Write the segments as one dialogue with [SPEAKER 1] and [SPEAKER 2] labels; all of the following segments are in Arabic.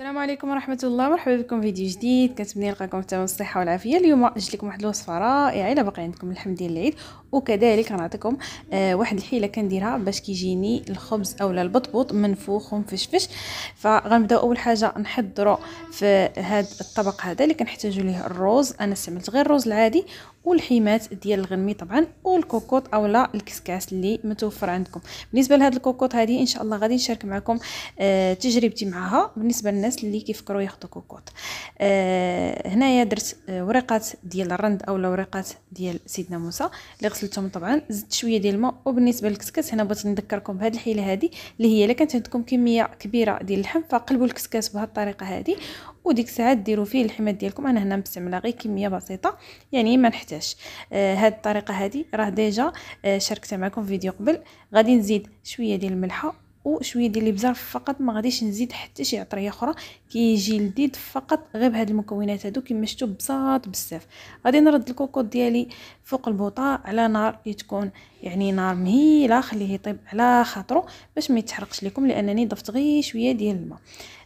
[SPEAKER 1] السلام عليكم ورحمه الله مرحبا بكم في فيديو جديد كنتمنى نلقاكم في الصحه والعافيه اليوم جبت لكم واحد الوصفه رائعه الا باقي عندكم الحمد لله العيد وكذلك غنعطيكم آه واحد الحيله كنديرها باش كيجيني الخبز اولا البطبوط منفوخ ومفشفش فغنبداو اول حاجه نحضروا في هذا الطبق هذا اللي كنحتاجوا ليه الروز انا استعملت غير الروز العادي والحيمات ديال الغنمي طبعا والكوكوط اولا الكسكاس اللي متوفر عندكم بالنسبه لهاد الكوكوط هذه ان شاء الله غادي نشارك معكم آه تجربتي معها بالنسبه للناس اللي كيفكروا ياخذوا كوكوط آه هنايا درت آه ورقات ديال الرند اولا ورقات ديال سيدنا موسى اللي غسلتهم طبعا زدت شويه ديال الماء وبالنسبه للكسكس هنا بغيت نذكركم بهذه الحيله هذه اللي هي الا كانت عندكم كميه كبيره ديال اللحم فقلبوا الكسكس بهذه الطريقه هذه وديك الساعه ديروا فيه اللحمات ديالكم انا هنا مستعمله غير كميه بسيطه يعني ما نحتاج آه الطريقه هذه راه ديجا آه شاركتها معكم في فيديو قبل غادي نزيد شويه ديال الملحه وشويه ديال الابزار فقط ما غاديش نزيد حتى شي عطريه اخرى كيجي كي لذيذ فقط غير بهاد المكونات هادو كما شفتوا بزاف بزاف غادي نرد الكوكوط ديالي فوق البوطا على نار اللي تكون يعني نار مهيله خليه يطيب على خاطرو باش ما يتحرقش لكم لانني ضفت غير شويه ديال الماء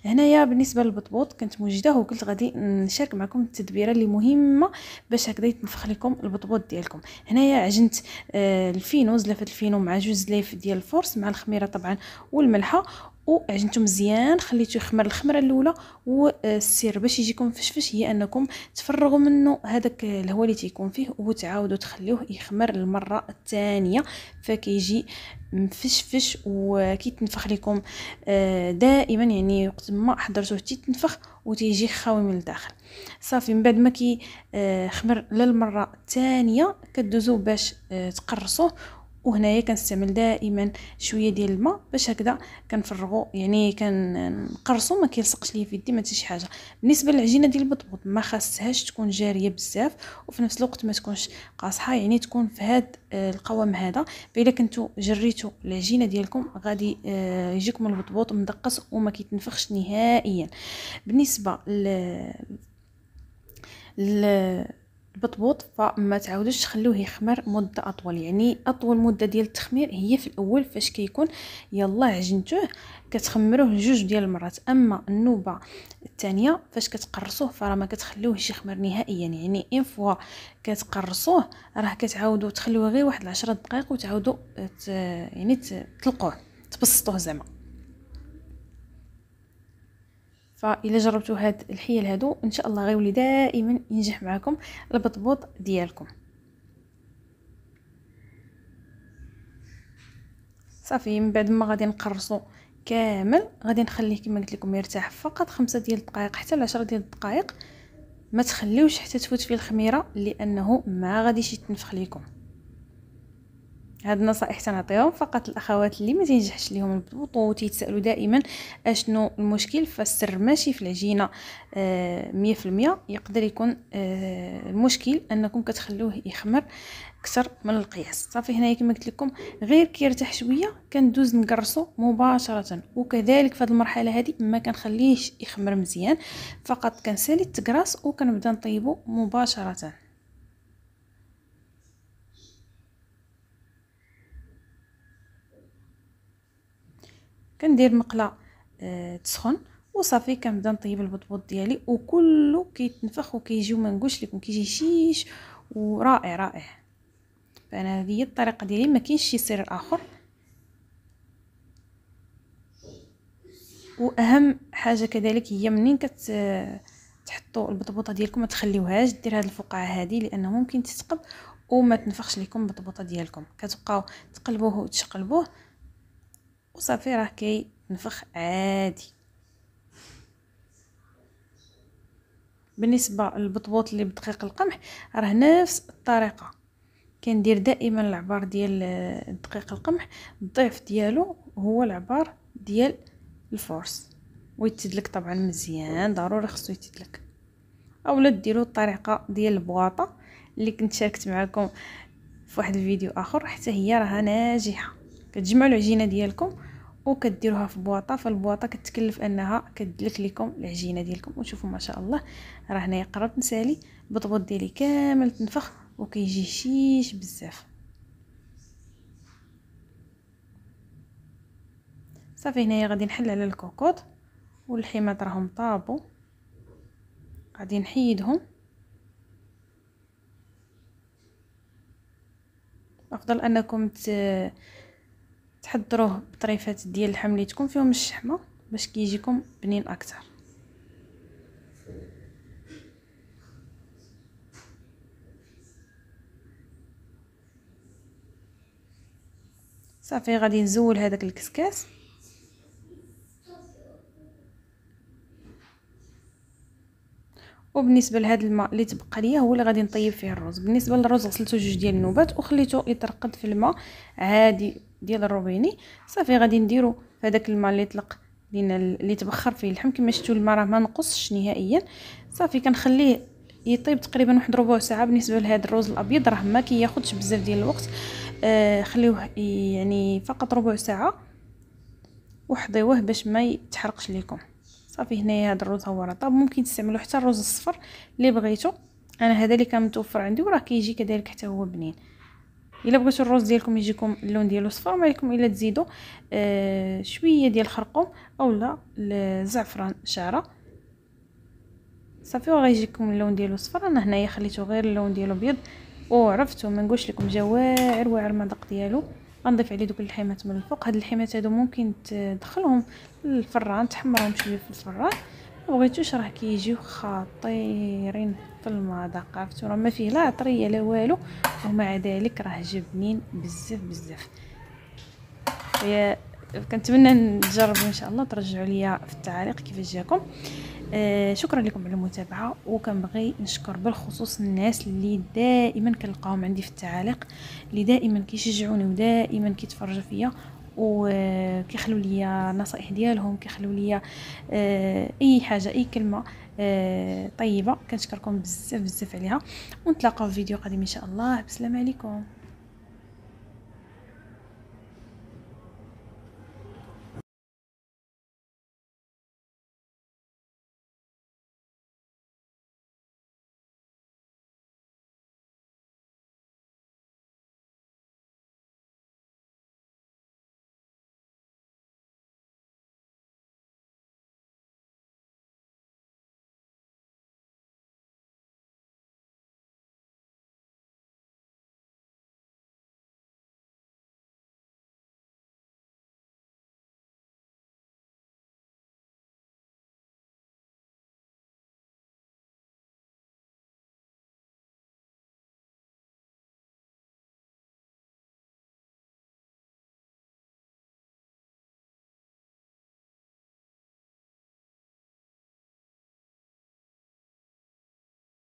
[SPEAKER 1] هنايا بالنسبه للبطبوط كنت موجده وقلت غادي نشارك معكم التدبيره اللي مهمه باش هكذا يتنفخ لكم البطبوط ديالكم هنايا عجنت آه، الفينو زلافه الفينو مع جوج زلايف ديال الفرس مع الخميره طبعا والملحه وعجنتو مزيان خليتو يخمر الخمره الاولى والسر آه، باش يجيكم فشفش هي انكم تفرغوا منه هذاك الهواء اللي تيكون فيه وتعاودوا تخليوه يخمر المره الثانيه فكيجي مفشفش وكيتنفخ لكم آه، دائما يعني وقت ما حضرتوه تيتنفخ وتيجي خاوي من الداخل صافي من بعد ما كي آه، خمر للمره الثانيه كدوزو باش تقرصوه وهنايا كنستعمل دائما شويه ديال الماء باش هكذا كنفرغو يعني كنقرصو ما كيلصقش ليا في يدي ما حتى شي حاجه بالنسبه للعجينه ديال البطبوط ما خاصهاش تكون جاريه بزاف وفي نفس الوقت ما تكونش قاصحه يعني تكون في هاد آه، القوام هذا فإلا كنتو جريتو العجينه ديالكم غادي آه، يجيكم البطبوط مدقس وما كيتنفخش نهائيا بالنسبه ل, ل... البطبوط فما تعاودوش تخلوه يخمر مده اطول يعني اطول مده ديال التخمير هي في الاول فاش كيكون يلا عجنتوه كتخمروه جوج ديال المرات اما النوبه الثانيه فاش كتقرصوه فراه ما كتخليوهش يخمر نهائيا يعني ان فوا كتقرصوه راه كتعاودوا تخلوه غير واحد 10 دقائق وتعاودوا يعني تطلقوه تبسطوه زعما فإلا جربتوا هاد الحيل هادو إن شاء الله غيولي دائما ينجح معكم البطبوط ديالكم صافي من بعد ما غادي نقرصو كامل غادي نخليه كما قلت لكم يرتاح فقط خمسة ديال الدقائق حتى لعشرة ديال الدقائق ما تخليوش حتى تفوت فيه الخميره لانه ما غاديش يتنفخ ليكم هاد النصائح تنعطيهم فقط الاخوات اللي ما تنجحش ليهم البطوط وتيتسالوا دائما اشنو المشكل فالسر ماشي في العجينه آه، مية في المية يقدر يكون آه، المشكل انكم كتخلوه يخمر اكثر من القياس صافي هنايا كما قلت لكم غير كيرتاح شويه كندوز نقرصو مباشره وكذلك في هذه المرحله هذه ما كنخليهش يخمر مزيان فقط كنسالي التقراص وكنبدا نطيبو مباشره كندير مقله آه، تسخن وصافي كنبدا نطيب البطبوط ديالي وكله كيتنفخ وكيجي وما نقولش لكم كيجي شيش ورائع رائع فانا هذه هي الطريقه ديالي ما كاينش شي سر اخر واهم حاجه كذلك هي منين كت تحطوا البطبوطه ديالكم ما تخليوهاش دير هذه الفقاعه هذه لانه ممكن تثقب وما تنفخش لكم البطبوطه ديالكم كتبقاو تقلبوه وتشقلبوه وصافي راه كي نفخ عادي بالنسبه للبطبوط اللي بدقيق القمح راه نفس الطريقه كندير دائما العبار ديال دقيق القمح الضعف ديالو هو العبار ديال الفورس ويتدلك طبعا مزيان ضروري خصو يتدلك اولا ديروا الطريقه ديال البواطه اللي كنت شاركت معكم في واحد الفيديو اخر حتى هي راها ناجحه كتجمعوا العجينه ديالكم وكديروها في بواطه فالبواطه كتكلف انها كدلك لكم العجينه ديالكم وشوفوا ما شاء الله راه هنايا قرب نسالي البطبوط ديالي كامل تنفخ وكيجي هشيش بزاف صافي هنايا غادي نحل على الكوكوط والحيمات راهم طابو غادي نحيدهم افضل انكم ت... تحضروه بطريفات ديال اللحم اللي تكون فيهم الشحمه باش كيجيكم كي بنين اكثر صافي غادي نزول هذاك الكسكاس وبالنسبه لهذا الماء اللي تبقى ليا هو اللي غادي نطيب فيه الرز بالنسبه للرز غسلته جوج ديال النوبات وخليته يترقد في الماء عادي ديال الروبيني صافي غادي نديرو هذاك الماء اللي طلق لينا اللي تبخر فيه اللحم كما شفتوا الماء راه ما نقصش نهائيا صافي كنخليه يطيب تقريبا واحد ربع ساعه بالنسبه لهذا الرز الابيض راه ما كياخذش بزاف ديال الوقت آه خليوه يعني فقط ربع ساعه وحضيوه باش ما يتحرقش ليكم صافي هنايا هاد الرز هو راه طاب ممكن تستعملوا حتى الرز الصفر اللي بغيتو انا هذا اللي كان متوفر عندي وراه كيجي كذلك حتى هو بنين الا بغيتو الرز ديالكم يجيكم اللون ديالو صفر عليكم الا تزيدوا آه شويه ديال الخرقوم اولا الزعفران شعره صافي وغيجيكم اللون ديالو صفر انا هنايا خليته غير اللون ديالو بيض وعرفتو ما نقولش لكم جا واعر واعر المذاق ديالو غنضيف عليه دوك الحمات من الفوق هاد الحمات هادو ممكن تدخلهم للفران تحمرهم شويه في الفران بغيتوش راه كيجيو خطيرين في المذاق عرفتو راه ما فيه لا عطريه لا والو ومع ذلك راه جبنين بزاف بزاف كنتمنى نجربوا ان شاء الله ترجعوا ليا في التعليق كيفاش جاكم آه، شكرا لكم على المتابعه وكنبغي نشكر بالخصوص الناس اللي دائما كنلقاهم عندي في التعاليق اللي دائما كيشجعوني ودائما كيتفرجوا فيا وكيخلوا لي نصائح ديالهم كيخلوا لي آه، اي حاجه اي كلمه آه، طيبه كنشكركم بزاف بزاف عليها ونتلاقاو في فيديو قادم ان شاء الله بسلام عليكم